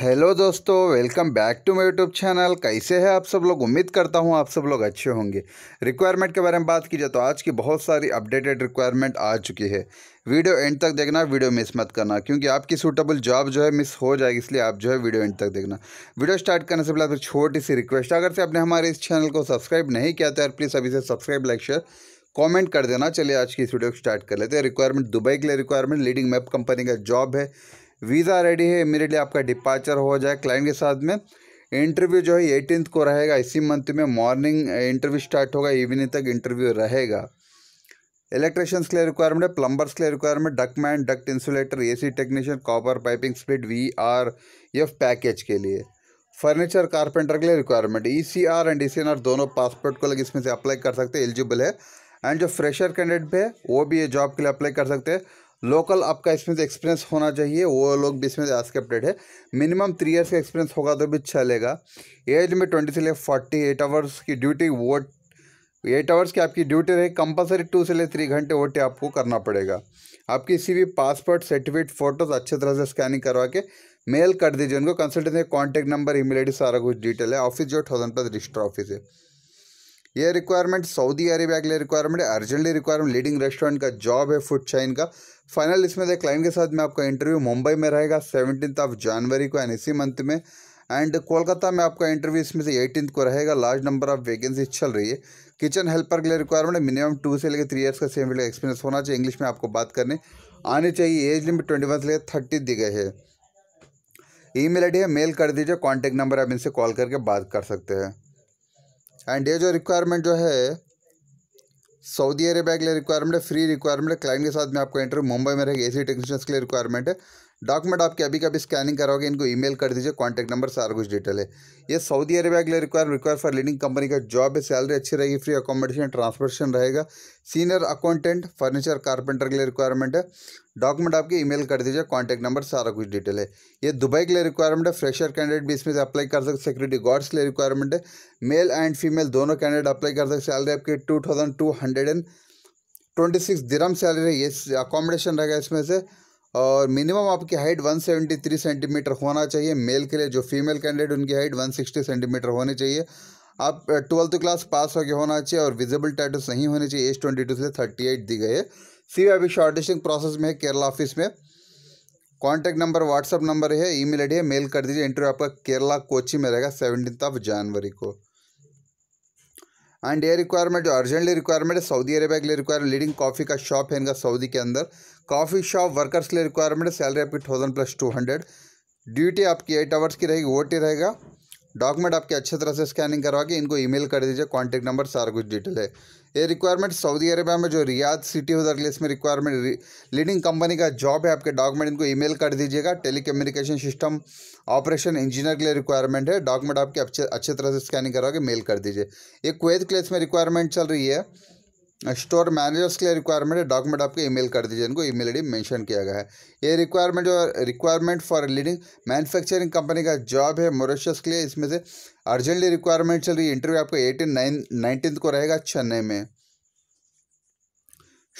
hello दोस्तों welcome back to my YouTube channel कैसे हैं आप सब लोग उम्मीद करता हूं आप सब लोग अच्छे होंगे रिक्वायरमेंट के बारे में बात की जाए तो आज की बहुत सारी अपडेटेड रिक्वायरमेंट आ चुकी है वीडियो एंड तक देखना वीडियो मिस मत करना क्योंकि आपकी सूटेबल जॉब जो है मिस हो जाएगी इसलिए आप जो है वीडियो एंड तक देखना वीडियो स्टार्ट करने से पहले तो छोटी सी रिक्वेस्ट अगर से आपने हमारे इस चैनल को सब्सक्राइब नहीं किया तो प्लीज़ अभी से सब्सक्राइब लाइक शेयर कमेंट कर देना चलिए आज की इस वीडियो को स्टार्ट कर लेते हैं रिक्वायरमेंट दुबई के लिए रिक्वायरमेंट लीडिंग मैप कंपनी का जॉब है वीज़ा रेडी है इमीडिएटली आपका डिपार्चर हो जाए क्लाइंट के साथ में इंटरव्यू जो है एटीन को रहेगा इसी मंथ में मॉर्निंग इंटरव्यू स्टार्ट होगा इवनिंग तक इंटरव्यू रहेगा इलेक्ट्रिशियंस के लिए रिक्वायरमेंट है प्लम्बर्स के लिए requirement ductman duct insulator A C technician copper piping split V R F package के लिए फर्नीचर कारपेंटर के लिए requirement E C R and E C N R दोनों पासपोर्ट को लगे इसमें से अप्लाई कर सकते हैं एलिजिबल है एंड जो फ्रेशर कैंडिडेट भी है वो भी ये जॉब के लिए अप्लाई कर सकते हैं लोकल आपका इसमें से एक्सपीरियंस होना चाहिए वो लोग भी इसमें से अपडेट है मिनिमम थ्री इयर्स का एक्सपीरियंस होगा तो भी चलेगा एज में ट्वेंटी से ले फोर्टी एट आवर्स की ड्यूटी वोट एट आवर्स की आपकी ड्यूटी रहे कंपलसरी टू से ले थ्री घंटे वोट आपको करना पड़ेगा आप किसी भी पासपोर्ट सर्टिफिकेट फोटोज अच्छे तरह से स्कैनिंग करवा के मेल कर दीजिए उनको consultancy contact number email I सारा कुछ डिटेल है ऑफिस जो थाउजेंड प्लस रजिस्टर ऑफिस है ये रिक्वायरमेंट सऊदी अरेबिया के लिए रिक्वायरमेंट है अर्जेंटली रिक्वायरमेंट लीडिंग रेस्टोरेंट का जॉब है फूड चाइन का फाइनल इसमें से क्लाइंट के साथ में आपका इंटरव्यू मुंबई में रहेगा सेवनटीन ऑफ जनवरी को एंड इसी मंथ में एंड कोलकाता में आपका इंटरव्यू इसमें से एटीन को रहेगा लार्ज नंबर ऑफ वैकेंसी चल रही है किचन हेल्पर के लिए रिक्वायरमेंट मिनिमम टू से लेकर थ्री ईयर्स का सेम फील्ड एक्सपीरियंस होना चाहिए इंग्लिश में आपको बात करने आनी चाहिए एज लिमिट ट्वेंटी वन से लेकर थर्टी दी गई है ई मेल आई है मेल कर दीजिए कॉन्टैक्ट नंबर आप इनसे कॉल करके बात कर सकते हैं एंड ये जो रिक्वायरमेंट जो है सऊदी अरेबिया के लिए रिक्वायरमेंट है फ्री रिक्वायरमेंट है क्लाइंट के साथ में आपको इंटरव्यू मुंबई में रहेगी सी टेक्नीशियंस के लिए रिक्वायरमेंट है डॉक्यूमेंट आप कभी कभी स्कैनिंग कराओगे इनको ईमेल कर दीजिए कॉन्टैक्ट नंबर सारा कुछ डिटेल है ये सऊदी अरेबिया के लिए require require for leading company का जॉब है सैलरी अच्छी रहेगी फ्री अकोमोडेशन ट्रांसपोर्टेशन रहेगा सीनियर अकाउंटेंट फर्नीचर कारपेंटर के लिए रिक्वायरमेंट है डॉक्यूमेंट आपके ईमेल कर दीजिए कॉन्टैक्ट नंबर सारा कुछ डिटेल है ये दुबई के लिए रिक्वायरमेंट है फ्रेशर कैंडिडेट भी इसमें से अप्लाई कर सकते सिक्योरिटी गार्ड्स के लिए रिक्वायरमेंट है मेल एंड फीमेल दोनों कैंडिडेट अप्लाई कर सकते सैलरी आपकी two thousand two hundred and twenty six dirham salary है ये अकोमोडेशन रहेगा इसमें से और मिनिमम आपकी हाइट 173 सेंटीमीटर होना चाहिए मेल के लिए जो फीमेल कैंडिडेट उनकी हाइट 160 सेंटीमीटर होनी चाहिए आप ट्वेल्थ क्लास पास होकर होना चाहिए और विजिबल टाइटस नहीं होने चाहिए एज ट्वेंटी टू से थर्टी एट दी गई है सी अभी शॉर्टिस्टिंग प्रोसेस में है केरला ऑफिस में कॉन्टैक्ट नंबर व्हाट्सअप नंबर है ई मेल है मेल कर दीजिए इंटरव्यू आपका केरला कोची में रहेगा सेवनटीन ऑफ जनवरी को एंड ये रिक्वायरमेंट जो अर्जेंटली रिक्वायरमेंट है सऊदी अरेबिया के लिए रिक्वायरमेंट लीडिंग कॉफ़ी का शॉप है इनका सऊदी के अंदर कॉफ़ी शॉप वर्कर्स के लिए रिक्वायरमेंट है सैलरी आपकी thousand plus two hundred duty आपकी एट आवर्स की रहेगी वो टी रहेगा डॉक्यूमेंट आपके अच्छे तरह से स्कैनिंग करवा के इनको ईमेल कर दीजिए कॉन्टैक्ट नंबर सारा कुछ डिटेल है ये रिक्वायरमेंट सऊदी अरेबिया में जो रियाद सिटी उधर के लिए इसमें रिक्वायरमेंट लीडिंग कंपनी का जॉब है आपके डॉक्यूमेंट इनको ईमेल कर दीजिएगा टेली सिस्टम ऑपरेशन इंजीनियर के लिए रिक्वायरमेंट है डॉक्यूमेंट आपके अच्छे अच्छे तरह से स्कैनिंग करवा के मेल कर दीजिए ये कुवैत के लिए इसमें रिक्वायरमेंट चल रही है स्टोर मैनेजर्स के लिए रिक्वायरमेंट डॉक्यूमेंट आपके ईमेल कर दीजिए इनको ईमेल आईडी मेंशन किया गया है ये रिक्वायरमेंट जो requirement for leading manufacturing company का जॉब है मोरिशस के लिए इसमें से अर्जेंटली रिक्वायरमेंट चल रही है इंटरव्यू आपका एटीन नाइन नाइनटीन को रहेगा चेन्नई में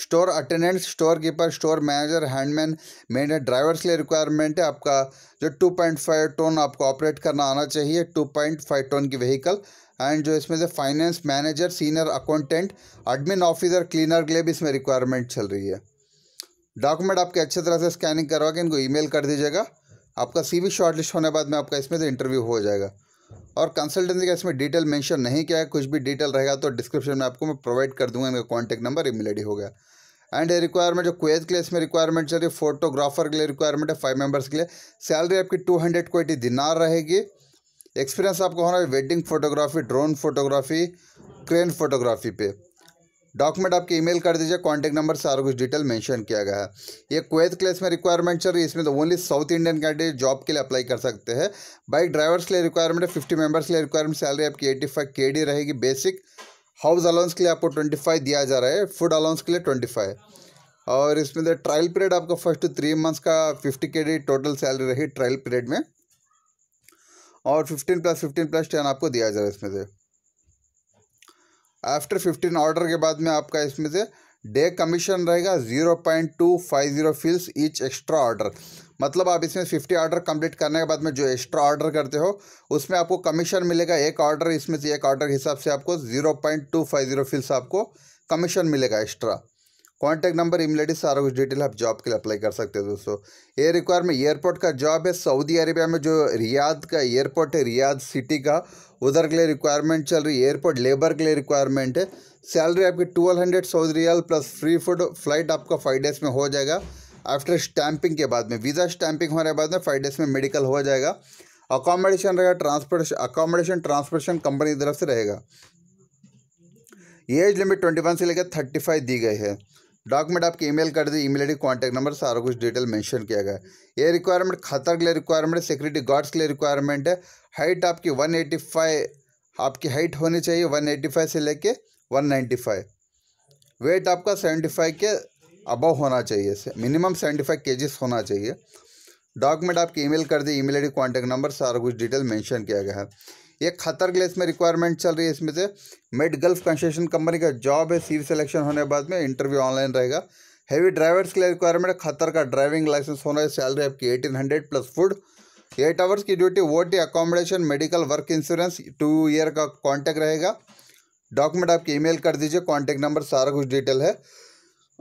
store attendant store keeper store manager handyman men drivers के लिए रिक्वायरमेंट है आपका जो टू पॉइंट फाइव टोन आपको ऑपरेट करना आना चाहिए टू पॉइंट फाइव टोन की व्हीकल एंड जो इसमें से finance manager senior accountant admin officer cleaner के लिए भी इसमें रिक्वायरमेंट चल रही है डॉक्यूमेंट आपके अच्छे तरह से स्कैनिंग करवा के इनको ईमेल कर दीजिएगा आपका सीवी शॉर्टलिस्ट होने के बाद में आपका इसमें से इंटरव्यू हो जाएगा और कंसल्टेंसी का इसमें डिटेल मेंशन नहीं किया है कुछ भी डिटेल रहेगा तो डिस्क्रिप्शन में आपको मैं प्रोवाइड कर दूंगा इनका कॉन्टैक्ट नंबर ईमेल आई हो गया एंड रिक्वायरमेंट जो क्वेज के लिए इसमें रिक्वायरमेंट चल रही है फोटोग्राफर के लिए रिक्वायरमेंट है फाइव मेंबर्स के लिए सैलरी आपकी टू हंड्रेड क्वेटी दिनार रहेगी एक्सपीरियंस आपको होना है wedding photography drone photography crane photography पे डॉक्यूमेंट आपके ईमेल कर दीजिए कॉन्टैक्ट नंबर सारा कुछ डिटेल मेंशन किया गया है ये क्वेथ क्लेस में रिक्वायरमेंट चल रही है इसमें तो only South Indian candidate job के लिए अप्लाई कर सकते हैं बाइक ड्राइवर्स के लिए रिक्वायरमेंट है फिफ्टी मेंबर्स के लिए रिक्वायरमेंट सैलरी आपकी एटी फाइव के डी रहेगी बेसिक हाउस अलाउंस के लिए आपको ट्वेंटी फाइव दिया जा रहा है फूड अलाउंस के लिए ट्वेंटी फाइव और इसमें तो ट्रायल पीरियड आपका फर्स्ट थ्री मंथ्स का fifty K D total salary रहेगी ट्रायल पीरियड में और fifteen plus fifteen plus ten आपको दिया जाएगा इसमें से आफ्टर फिफ्टीन ऑर्डर के बाद में आपका इसमें से डे कमीशन रहेगा zero point two five zero fils each extra order मतलब आप इसमें फिफ्टी ऑर्डर कंप्लीट करने के बाद में जो एक्स्ट्रा ऑर्डर करते हो उसमें आपको कमीशन मिलेगा एक ऑर्डर इसमें से एक ऑर्डर के हिसाब से आपको zero point two five zero fils आपको कमीशन मिलेगा एक्स्ट्रा कॉन्टैक्ट नंबर इमिलेटी सारा कुछ डिटेल आप जॉब के लिए अप्लाई कर सकते हो दोस्तों ये रिक्वायरमेंट एयरपोर्ट का जॉब है सऊदी अरेबिया में जो रियाद का एयरपोर्ट है रियाद सिटी का उधर के लिए रिक्वायरमेंट चल रही है एयरपोर्ट लेबर के लिए रिक्वायरमेंट है सैलरी आपकी twelve hundred Saudi riyal plus free food flight आपका फाइव डेज में हो जाएगा आफ्टर स्टैंपिंग के बाद में वीज़ा स्टैंपिंग होने के बाद में फाइव डेज में मेडिकल हो जाएगा अकोमोडेशन रहेगा ट्रांसपोर्टेशन अकोमोडेशन ट्रांसपोर्टेशन कंपनी की तरफ से रहेगा एज लिमिट ट्वेंटी वन से लेकर थर्टी फाइव दी गई है डॉक्यूमेंट आपकी ईमेल कर दी email I D contact number सारा कुछ डिटेल मेंशन किया गया ये रिक्वायरमेंट खतर के लिए रिक्वायरमेंट सिक्योरिटी गार्ड्स के लिए रिक्वायरमेंट है हाइट आपकी वन एटी फाइव आपकी हाइट होनी चाहिए वन एटी फाइव से लेके वन नाइन्टी फाइव वेट आपका सेवेंटी फाइव के अबव होना चाहिए मिनिमम सेवेंटी फाइव केजीस होना चाहिए डॉक्यूमेंट आपकी ईमेल कर दी ईमेल आईडी कांटेक्ट नंबर सारा कुछ डिटेल मेंशन किया गया है ये खतर के लिए इसमें रिक्वायरमेंट चल रही है इसमें से मिड गल्फ कंस्ट्रक्शन कंपनी का जॉब है सीवी सिलेक्शन होने के बाद में इंटरव्यू ऑनलाइन रहेगा हैवी ड्राइवर्स के लिए रिक्वायरमेंट है खतर का ड्राइविंग लाइसेंस होना है सैलरी आपकी eighteen hundred plus food eight hours की ड्यूटी वो टी accommodation medical work insurance two year का कॉन्टैक्ट रहेगा डॉक्यूमेंट आपकी ईमेल कर दीजिए कॉन्टैक्ट नंबर सारा कुछ डिटेल है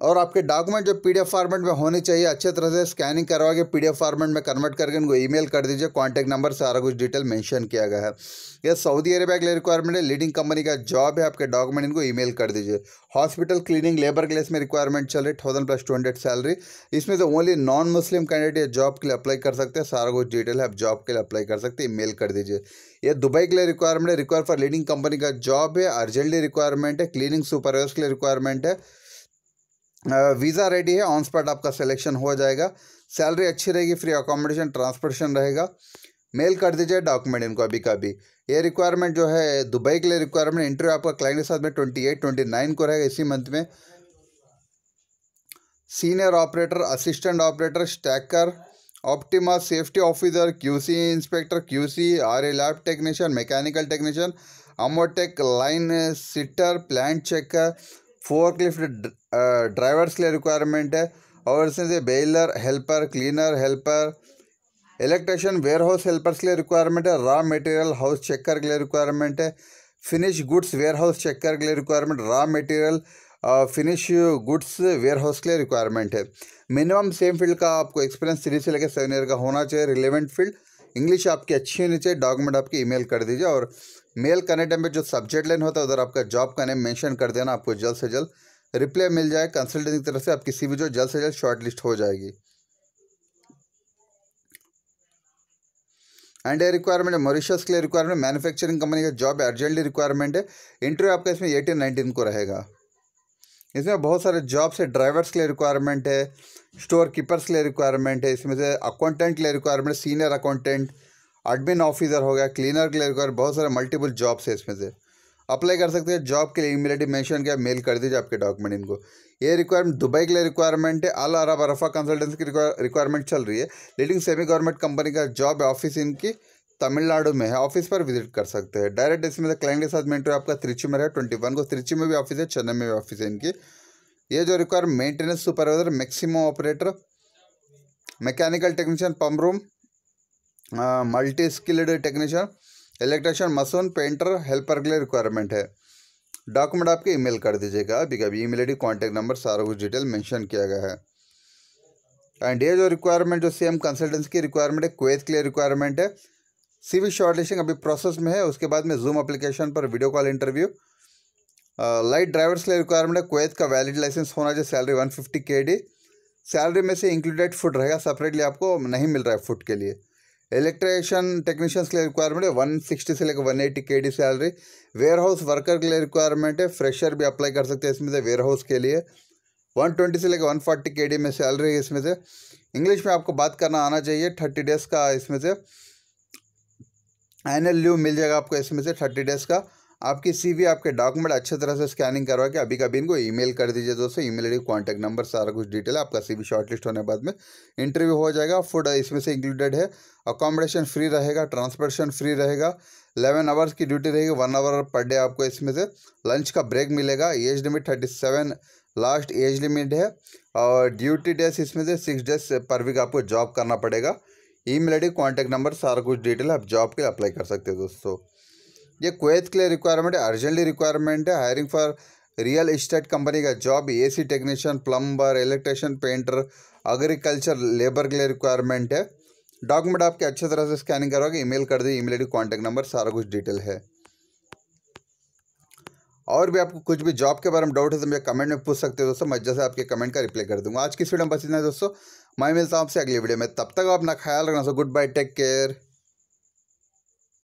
और आपके डॉक्यूमेंट जो पीडीएफ फॉर्मेट में होने चाहिए अच्छे तरह से स्कैनिंग करवा के पीडीएफ फॉर्मेट में कन्वर्ट करके इनको ईमेल कर दीजिए कॉन्टैक्ट नंबर सारा कुछ डिटेल मेंशन किया गया है यह सऊदी अरेबिया के लिए रिक्वायरमेंट है लीडिंग कंपनी का जॉब है आपके डॉक्यूमेंट इनको ई कर दीजिए हॉस्पिटल क्लीनिंग लेबर के लिए इसमें रिक्वायरमेंट चल रही thousand plus two hundred salary इसमें तो only non Muslim candidate job के लिए अप्लाई कर सकते हैं सारा कुछ डिटेल है आप जॉब के लिए अप्लाई कर सकते हैं ई कर दीजिए यह दुबई के लिए रिक्वायरमेंट है रिक्वायर फॉर लीडिंग कंपनी का जॉब है अर्जेंटली रिक्वायरमेंट है क्लीनिंग सुपरवाइजर के लिए रिक्वायरमेंट है वीज़ा रेडी है ऑन स्पॉट आपका सिलेक्शन हो जाएगा सैलरी अच्छी रहेगी फ्री अकोमोडेशन ट्रांसपोर्टेशन रहेगा मेल कर दीजिए डॉक्यूमेंट इनको अभी का भी ये रिक्वायरमेंट जो है दुबई के लिए रिक्वायरमेंट इंटरव्यू आपका क्लाइंट के साथ में ट्वेंटी एट ट्वेंटी नाइन को रहेगा इसी मंथ में senior operator assistant operator stacker optima safety officer QC inspector QC R A lab technician mechanical technician अमोटेक line sitter plant checker forklift drivers uh, के लिए रिक्वायरमेंट है और इसमें से baler helper cleaner helper electrician warehouse helpers के लिए requirement है रॉ मटेरियल हाउस चेकर के लिए रिक्वायरमेंट है finish goods warehouse checker के लिए requirement raw material finish goods warehouse के लिए रिक्वायरमेंट है मिनिमम सेम फील्ड का आपको एक्सपीरियंस थ्री से लेकर सेवन ईयर का होना चाहिए रिलेवेंट फील्ड इंग्लिश आपकी अच्छी होनी चाहिए डॉक्यूमेंट आपकी ईमेल कर दीजिए और मेल टाइम में जो सब्जेक्ट लाइन होता है उधर आपका जॉब का नेम मेंशन कर देना आपको जल्द से जल्द रिप्लाई मिल जाए कंसल्टेंट की तरफ से आपकी भी जो जल्द से जल्द शॉर्ट लिस्ट हो जाएगी एंड ये रिक्वायरमेंट मॉरिशस के लिए रिक्वायरमेंट मैन्युफैक्चरिंग कंपनी का जॉब अर्जेंटली रिक्वायरमेंट है इंटरव्यू आपका इसमें एटीन नाइनटीन को रहेगा इसमें बहुत सारे जॉब्स है ड्राइवर्स के लिए रिक्वायरमेंट है स्टोर कीपर्स के लिए रिक्वायरमेंट है इसमें से अकाउंटेंट के लिए requirement senior accountant admin officer हो गया क्लीनर क्लियर और बहुत सारे मल्टीपल जॉब्स है इसमें से अप्लाई कर सकते हैं जॉब के लिए ईमेल मैंशन किया मेल कर दीजिए आपके डॉक्यूमेंट इनको ये रिक्वायरमेंट दुबई के लिए रिक्वायरमेंट है अल अरब अरफा कंसल्टेंसी की रिक्वायरमेंट चल रही है लीडिंग सेमी गवर्नमेंट कंपनी का जॉब है ऑफिस इनकी तमिलनाडु में है ऑफिस पर विजिट कर सकते हैं डायरेक्ट इसमें से क्लाइंट के साथ मेंटर आपका त्रिची में है ट्वेंटी वन को त्रिची में भी ऑफिस है चेन्नई में भी ऑफिस है इनकी ये जो require maintenance supervisor maximum operator mechanical technician pump room multi skilled technician electrician mason painter helper के लिए रिक्वायरमेंट है डॉक्यूमेंट आपके ईमेल कर दीजिएगा अभी कभी ईमेल आई कॉन्टैक्ट नंबर सारा कुछ डिटेल मेंशन किया गया है एंड ये जो रिक्वायरमेंट जो सेम कंसल्टेंसी की रिक्वायरमेंट है क्वेथ के लिए रिक्वायरमेंट है सीवी शॉर्टलिस्टिंग अभी प्रोसेस में है उसके बाद में जूम अप्लीकेशन पर video call interview light drivers के लिए रिक्वायरमेंट है क्वेथ का वैलिड लाइसेंस होना चाहिए salary one fifty K D salary में से इंक्लूडेड फूड रहेगा सेपरेटली आपको नहीं मिल रहा है फूड के लिए इलेक्ट्रिशियन टेक्नीशियंस के लिए रिक्वायरमेंट है वन सिक्सटी से लेकर one eighty K D salary warehouse worker के लिए रिक्वायरमेंट है फ्रेशर भी अप्लाई कर सकते हैं इसमें से वेयर हाउस के लिए वन ट्वेंटी से लेकर वन फोर्टी के डी में सैलरी है इसमें से इंग्लिश में आपको बात करना आना चाहिए थर्टी डेज का इसमें से एनुअल लीव मिल जाएगा आपको इसमें से थर्टी डेज का आपकी सीवी आपके डॉक्यूमेंट अच्छे तरह से स्कैनिंग करवा के अभी कभी इनको ईमेल कर दीजिए दोस्तों ईमेल डी कांटेक्ट नंबर सारा कुछ डिटेल आपका सीवी शॉर्टलिस्ट होने के बाद में इंटरव्यू हो जाएगा फूड इसमें से इंक्लूडेड है अकोमोडेशन फ्री रहेगा ट्रांसपोर्टेशन फ्री रहेगा इलेवन आवर्स की ड्यूटी रहेगी वन आवर पर डे आपको इसमें से लंच का ब्रेक मिलेगा age limit thirty seven last age limit है और ड्यूटी डेज इसमें से सिक्स डेज पर वीक आपको जॉब करना पड़ेगा email I contact number सारा कुछ डिटेल आप जॉब के अप्लाई कर सकते हैं दोस्तों ये क्वेत के लिए रिक्वायरमेंट है अर्जेंटली रिक्वायरमेंट है hiring for real estate company का job A C technician plumber electrician painter agriculture labour के लिए रिक्वायरमेंट है डॉक्यूमेंट आपके अच्छे तरह से स्कैनिंग करोगे ईमेल कर दी email I D contact number सारा कुछ डिटेल है और भी आपको कुछ भी जॉब के बारे में डाउट है तो मुझे कमेंट में पूछ सकते हो दोस्तों मैं जैसे आपके कमेंट का रिप्लाई कर दूंगा आज की वीडियो में बस इतना है दोस्तों मैं मिलता हूँ आपसे अगली वीडियो में तब तक अपना ख्याल रखना so goodbye take care